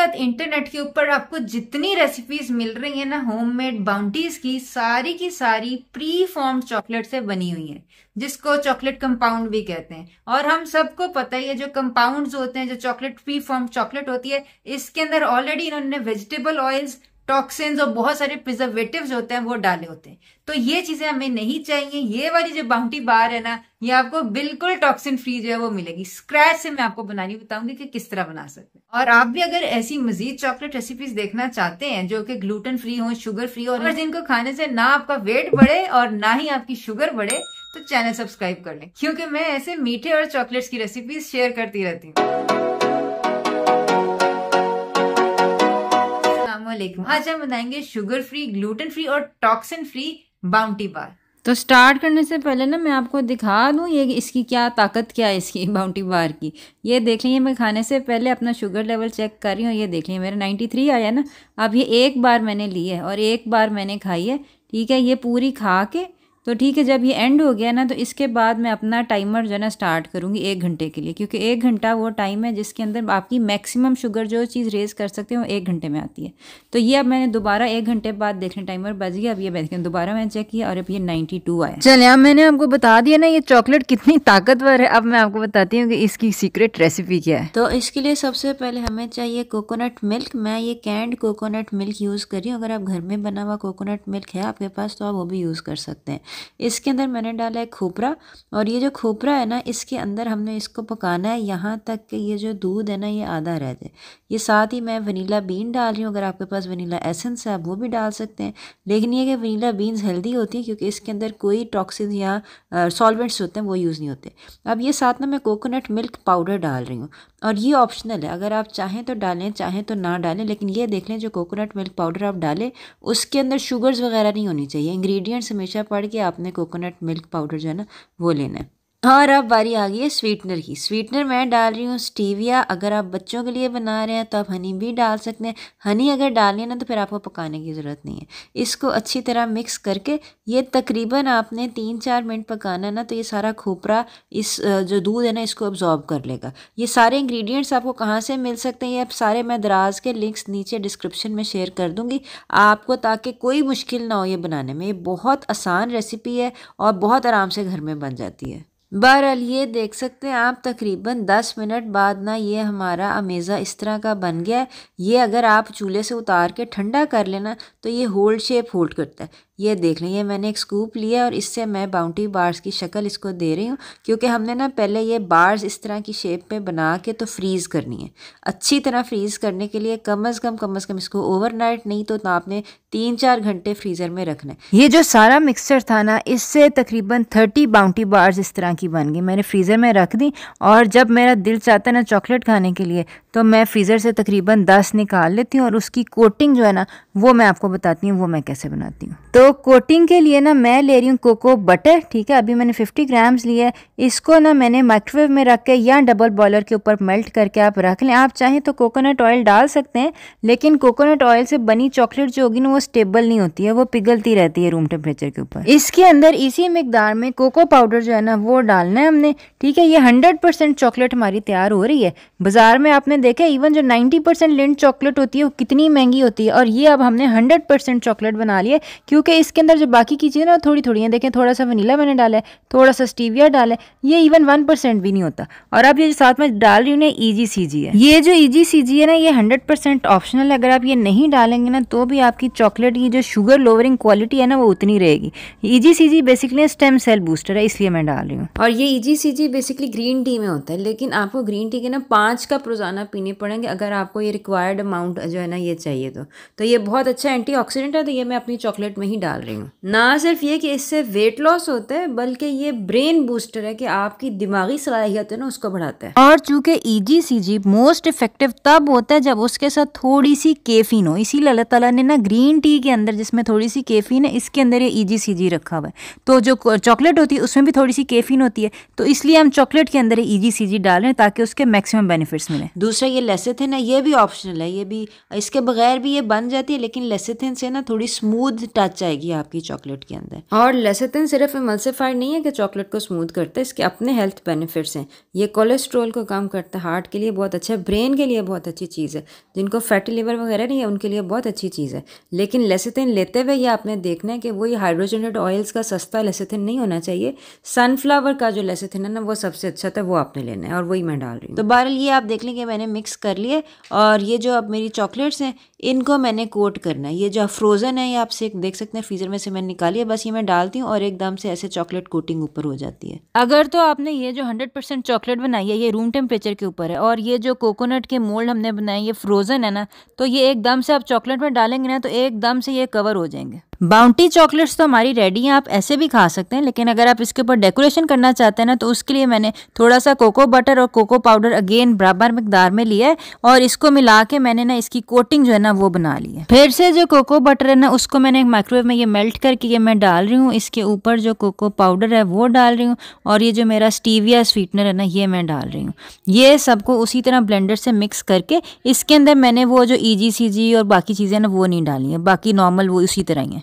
वक्त इंटरनेट के ऊपर आपको जितनी रेसिपीज मिल रही है ना होममेड बाउंटीज की सारी की सारी प्री फॉर्म चॉकलेट से बनी हुई है जिसको चॉकलेट कंपाउंड भी कहते हैं और हम सबको पता ही है जो कंपाउंड्स होते हैं जो चॉकलेट प्री फॉर्म चॉकलेट होती है इसके अंदर ऑलरेडी इन्होंने वेजिटेबल ऑयल्स टॉक्सिन और बहुत सारे प्रिजर्वेटिव होते हैं वो डाले होते हैं तो ये चीजें हमें नहीं चाहिए ये वाली जो बाउंटी बार है ना ये आपको बिल्कुल टॉक्सिन फ्री जो है वो मिलेगी स्क्रैच से मैं आपको बनानी बताऊंगी कि किस तरह बना सकते हैं और आप भी अगर ऐसी मजीद चॉकलेट रेसिपीज देखना चाहते हैं जो कि ग्लूटेन फ्री हो शुगर फ्री हो और जिनको खाने से ना आपका वेट बढ़े और ना ही आपकी शुगर बढ़े तो चैनल सब्सक्राइब कर लें क्योंकि मैं ऐसे मीठे और चॉकलेट्स की रेसिपीज शेयर करती रहती हूँ वालेकुम आज हम बनाएंगे शुगर फ्री ग्लूटेन फ्री और टॉक्सिन फ्री बाउंटी बार तो स्टार्ट करने से पहले ना मैं आपको दिखा दूँ ये इसकी क्या ताकत क्या है इसकी बाउंटी बार की ये देख लीजिए मैं खाने से पहले अपना शुगर लेवल चेक कर रही हूँ ये देख लीजिए मेरा 93 आया ना अब ये एक बार मैंने ली है और एक बार मैंने खाई है ठीक है ये पूरी खा के तो ठीक है जब ये एंड हो गया ना तो इसके बाद मैं अपना टाइमर जो है ना स्टार्ट करूँगी एक घंटे के लिए क्योंकि एक घंटा वो टाइम है जिसके अंदर आपकी मैक्सिमम शुगर जो चीज़ रेज़ कर सकते हैं वो एक घंटे में आती है तो ये अब मैंने दोबारा एक घंटे बाद देखने टाइमर बज गया अब ये बैठ दोबारा मैंने चेक किया और अब ये नाइन्टी टू आया चले अब मैंने आपको बता दिया ना ये चॉकलेट कितनी ताकतवर है अब मैं आपको बताती हूँ कि इसकी सीक्रेट रेसिपी क्या है तो इसके लिए सबसे पहले हमें चाहिए कोकोनट मिल्क मैं ये कैंड कोकोनट मिल्क यूज़ करी अगर आप घर में बना हुआ कोकोनट मिल्क है आपके पास तो आप वो भी यूज़ कर सकते हैं इसके अंदर मैंने डाला है खोपरा और ये जो खोपरा है ना इसके अंदर हमने इसको पकाना है यहाँ तक कि ये जो दूध है ना ये आधा रह जाए ये साथ ही मैं वनीला बीन डाल रही हूँ अगर आपके पास वनीला एसेंस है आप वो भी डाल सकते हैं लेकिन ये कि वनीला बीन्स हेल्दी होती हैं क्योंकि इसके अंदर कोई टॉक्सिन या सॉल्वेंट्स होते हैं वो यूज़ नहीं होते अब ये साथ में मैं कोकोनट मिल्क पाउडर डाल रही हूँ और ये ऑप्शनल है अगर आप चाहें तो डालें चाहें तो ना डालें लेकिन ये देख लें जो कोकोनट मिल्क पाउडर आप डालें उसके अंदर शुगर्स वगैरह नहीं होनी चाहिए इंग्रेडिएंट्स हमेशा पढ़ के आपने कोकोनट मिल्क पाउडर जो है ना वो लेना है और हाँ, अब बारी आ गई है स्वीटनर की स्वीटनर मैं डाल रही हूँ स्टीविया अगर आप बच्चों के लिए बना रहे हैं तो आप हनी भी डाल सकते हैं हनी अगर डालनी है ना तो फिर आपको पकाने की ज़रूरत नहीं है इसको अच्छी तरह मिक्स करके ये तकरीबन आपने तीन चार मिनट पकाना है ना तो ये सारा खोपरा इस जो दूध है ना इसको अब्जॉर्ब कर लेगा ये सारे इंग्रीडियंट्स आपको कहाँ से मिल सकते हैं ये आप सारे मैं दराज के लिंक्स नीचे डिस्क्रिप्शन में शेयर कर दूँगी आपको ताकि कोई मुश्किल ना हो ये बनाने में ये बहुत आसान रेसिपी है और बहुत आराम से घर में बन जाती है बहरहाल ये देख सकते हैं आप तकरीबन 10 मिनट बाद ना ये हमारा अमेज़ा इस तरह का बन गया है ये अगर आप चूल्हे से उतार के ठंडा कर लेना तो ये होल्ड शेप होल्ड करता है ये देख लें ये मैंने एक स्कूप लिया और इससे मैं बाउंड्री बार्स की शक्ल इसको दे रही हूँ क्योंकि हमने ना पहले ये बार्स इस तरह की शेप में बना के तो फ्रीज़ करनी है अच्छी तरह फ्रीज़ करने के लिए कम अज़ कम कम अज़ कम इसको ओवरनाइट नहीं तो आपने तीन चार घंटे फ्रीज़र में रखना है ये जो सारा मिक्सचर था ना इससे तकरीबन थर्टी बाउंड्री बार्स इस तरह की बन गई मैंने फ्रीज़र में रख दी और जब मेरा दिल चाहता ना चॉकलेट खाने के लिए तो मैं फ्रीज़र से तकरीबन दस निकाल लेती हूँ और उसकी कोटिंग जो है ना वो मैं आपको बताती हूँ वो मैं कैसे बनाती हूँ तो कोटिंग के लिए ना मैं ले रही हूँ कोको बटर ठीक है अभी मैंने 50 ग्राम्स लिया है इसको ना मैंने माइक्रोवेव में रख के या डबल बॉयलर के ऊपर मेल्ट करके आप रख लें आप चाहें तो कोकोनट ऑयल डाल सकते हैं लेकिन कोकोनट ऑयल से बनी चॉकलेट जो होगी ना वो स्टेबल नहीं होती है वो पिघलती रहती है रूम टेम्परेचर के ऊपर इसके अंदर इसी मकदार में कोको पाउडर जो है ना वो डालना है हमने ठीक है ये हंड्रेड चॉकलेट हमारी तैयार हो रही है बाजार में आपने देखा है इवन जो 90 परसेंट लिंट चॉकलेट होती है वो कितनी महंगी होती है और ये अब हमने 100 परसेंट चॉकलेट बना लिया क्योंकि इसके अंदर जो बाकी की चीज़ें ना थोड़ी थोड़ी हैं देखें थोड़ा सा वनीला मैंने डाला है थोड़ा सा स्टीविया डाला है ये इवन वन परसेंट भी नहीं होता और अब ये जो साथ में डाल रही हूँ ना ई जी है ये जो ई जी है ना ये हंड्रेड परसेंट ऑप्शनल है अगर आप ये नहीं डालेंगे ना तो भी आपकी चॉकलेट की जो शुगर लोवरिंग क्वालिटी है ना वो उतनी रहेगी ई बेसिकली स्टेम सेल बूस्टर है इसलिए मैं डाल रही हूँ और ये ई बेसिकली ग्रीन टी में होता है लेकिन आपको ग्रीन टी के ना पाँच कप रोज़ाना पीने पड़ेंगे अगर आपको ये रिक्वायर्ड अमाउंट जो है ना ये चाहिए तो तो ये बहुत अच्छा एंटीऑक्सीडेंट है तो ये मैं अपनी चॉकलेट में ही डाल रही हूँ ना सिर्फ ये कि इससे वेट लॉस होता है बल्कि ये ब्रेन बूस्टर है कि आपकी दिमागी सलाहियत है ना उसको बढ़ाता है और चूंकि ईजीसीजी मोस्ट इफेक्टिव तब होता है जब उसके साथ थोड़ी सी केफिन हो इसीलिए अल्लाह तला ने ना ग्रीन टी के अंदर जिसमें थोड़ी सी केफिन है इसके अंदर ये ई e रखा हुआ है तो जो चॉकलेट होती है उसमें भी थोड़ी सी केफिन होती है तो इसलिए हम चॉकलेट के अंदर ई जी e डाल रहे हैं ताकि उसके मैक्सिमम बेनिफिट्स मिले दूसरी दूसरा ये लेसेथिन है ये भी ऑप्शनल है ये भी इसके बगैर भी ये बन जाती है लेकिन लेसेथिन से ना थोड़ी स्मूथ टच आएगी आपकी चॉकलेट के अंदर और लेसेथिन सिर्फ इमल्सिफाइड नहीं है कि चॉकलेट को स्मूथ करता है इसके अपने हेल्थ बेनिफिट्स हैं ये कोलेस्ट्रोल को कम करता है हार्ट के लिए बहुत अच्छा है ब्रेन के लिए बहुत अच्छी चीज़ है जिनको फैटी लिवर वगैरह नहीं है उनके लिए बहुत अच्छी चीज़ है लेकिन लेसेथिन लेते हुए ये आपने देखना है कि वही हाइड्रोजनेट ऑयल्स का सस्ता लेसेथिन नहीं होना चाहिए सनफ्लावर का जो लेसेथिन है ना वो सबसे अच्छा था वो आपने लेना है और वही मैं डाल रही हूँ तो बहरल ये आप देख लें कि मैंने मिक्स कर लिए और ये जो अब मेरी चॉकलेट्स हैं इनको मैंने कोट करना है ये जो फ्रोज़न है ये आप से देख सकते हैं फ्रीज़र में से मैंने निकाली है बस ये मैं डालती हूँ और एकदम से ऐसे चॉकलेट कोटिंग ऊपर हो जाती है अगर तो आपने ये जो हंड्रेड परसेंट चॉकलेट बनाई है ये रूम टेम्परेचर के ऊपर है और ये जो कोकोनट के मोल्ड हमने बनाए ये फ्रोज़न है ना तो ये एकदम से आप चॉकलेट में डालेंगे ना तो एकदम से ये कवर हो जाएंगे बाउंटी चॉकलेट्स तो हमारी रेडी हैं आप ऐसे भी खा सकते हैं लेकिन अगर आप इसके ऊपर डेकोरेशन करना चाहते हैं ना तो उसके लिए मैंने थोड़ा सा कोको बटर और कोको पाउडर अगेन बराबर मकदार में लिया है और इसको मिला के मैंने ना इसकी कोटिंग जो है ना वो बना ली है फिर से जो कोको बटर है ना उसको मैंने माइक्रोवेव में ये मेल्ट करके ये मैं डाल रही हूँ इसके ऊपर जो कोको पाउडर है वो डाल रही हूँ और ये जो मेरा स्टीविया स्वीटनर है ना ये मैं डाल रही हूँ ये सबको उसी तरह ब्लेंडर से मिक्स करके इसके अंदर मैंने वो जो ई जी सी जी और बाकी चीज़ें ना वो नहीं डाली हैं बाकी नॉर्मल वो उसी तरह ही हैं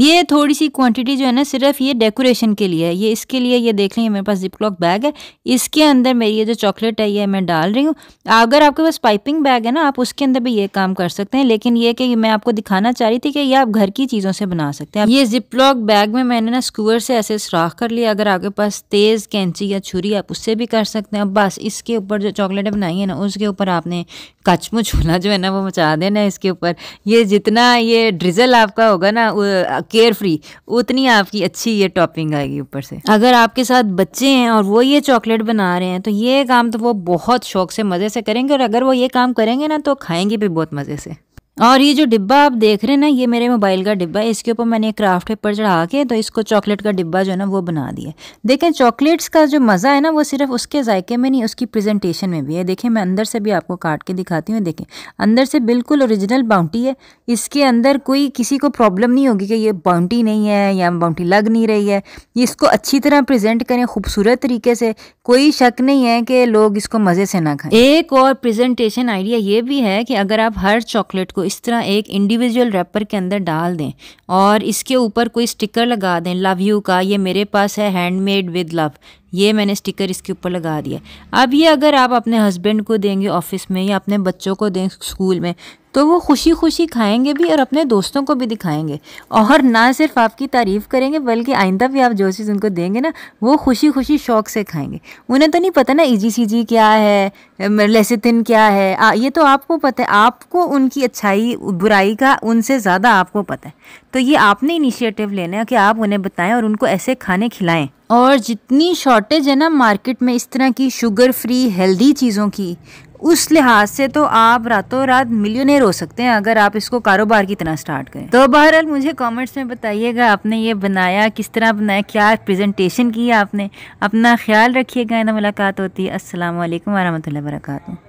ये थोड़ी सी क्वांटिटी जो है ना सिर्फ ये डेकोरेशन के लिए है ये इसके लिए ये देख लें मेरे पास जिप क्लॉक बैग है इसके अंदर मेरी ये जो चॉकलेट है ये मैं डाल रही हूँ अगर आपके पास पाइपिंग बैग है ना आप उसके अंदर भी ये काम कर सकते हैं लेकिन ये कि मैं आपको दिखाना चाह रही थी कि ये आप घर की चीज़ों से बना सकते हैं ये जिप लॉक बैग में मैंने ना स्कूअर से ऐसे सुराख कर लिया अगर आपके पास तेज़ कैंची या छुरी आप उससे भी कर सकते हैं बस इसके ऊपर जो चॉकलेट बनाई है ना उसके ऊपर आपने कचमू छूला जो है ना वो मचा देना इसके ऊपर ये जितना ये ड्रिजल आपका होगा ना केयर फ्री उतनी आपकी अच्छी ये टॉपिंग आएगी ऊपर से अगर आपके साथ बच्चे हैं और वो ये चॉकलेट बना रहे हैं तो ये काम तो वो बहुत शौक से मज़े से करेंगे और अगर वो ये काम करेंगे ना तो खाएंगे भी बहुत मज़े से और ये जो डिब्बा आप देख रहे हैं ना ये मेरे मोबाइल का डिब्बा है इसके ऊपर मैंने क्राफ्ट पेपर चढ़ा के तो इसको चॉकलेट का डिब्बा जो है ना वो बना दिया देखें चॉकलेट्स का जो मज़ा है ना वो सिर्फ उसके जायके में नहीं उसकी प्रेजेंटेशन में भी है देखें मैं अंदर से भी आपको काट के दिखाती हूँ देखें अंदर से बिल्कुल ओरिजिनल बाउंटी है इसके अंदर कोई किसी को प्रॉब्लम नहीं होगी कि ये बाउंटी नहीं है या बाउंटी लग नहीं रही है इसको अच्छी तरह प्रजेंट करें खूबसूरत तरीके से कोई शक नहीं है कि लोग इसको मज़े से ना खाएं एक और प्रजेंटेशन आइडिया ये भी है कि अगर आप हर चॉकलेट को इस तरह एक इंडिविजुअल रैपर के अंदर डाल दें और इसके ऊपर कोई स्टिकर लगा दें लव यू का ये मेरे पास है हैंडमेड विद लव ये मैंने स्टिकर इसके ऊपर लगा दिया अब ये अगर आप अपने हस्बैंड को देंगे ऑफिस में या अपने बच्चों को दें स्कूल में तो वो खुशी खुशी खाएंगे भी और अपने दोस्तों को भी दिखाएंगे और ना सिर्फ आपकी तारीफ़ करेंगे बल्कि आइंदा भी आप जो चीज़ उनको देंगे ना वो खुशी खुशी शौक से खाएंगे उन्हें तो नहीं पता ना ई e जी क्या है लेसिथिन क्या है आ, ये तो आपको पता है आपको उनकी अच्छाई बुराई का उनसे ज़्यादा आपको पता है तो ये आपने इनिशिएटिव लेना है कि आप उन्हें बताएं और उनको ऐसे खाने खिलाएं और जितनी शॉर्टेज है ना मार्केट में इस तरह की शुगर फ्री हेल्दी चीज़ों की उस लिहाज से तो आप रातों रात मिलियनेर हो सकते हैं अगर आप इसको कारोबार की तरह स्टार्ट करें तो बहरहाल मुझे कमेंट्स में बताइएगा आपने ये बनाया किस तरह बनाया क्या प्रेजेंटेशन किया आपने अपना ख्याल रखिएगा ना मुलाकात होती है असल वरहमल वर्का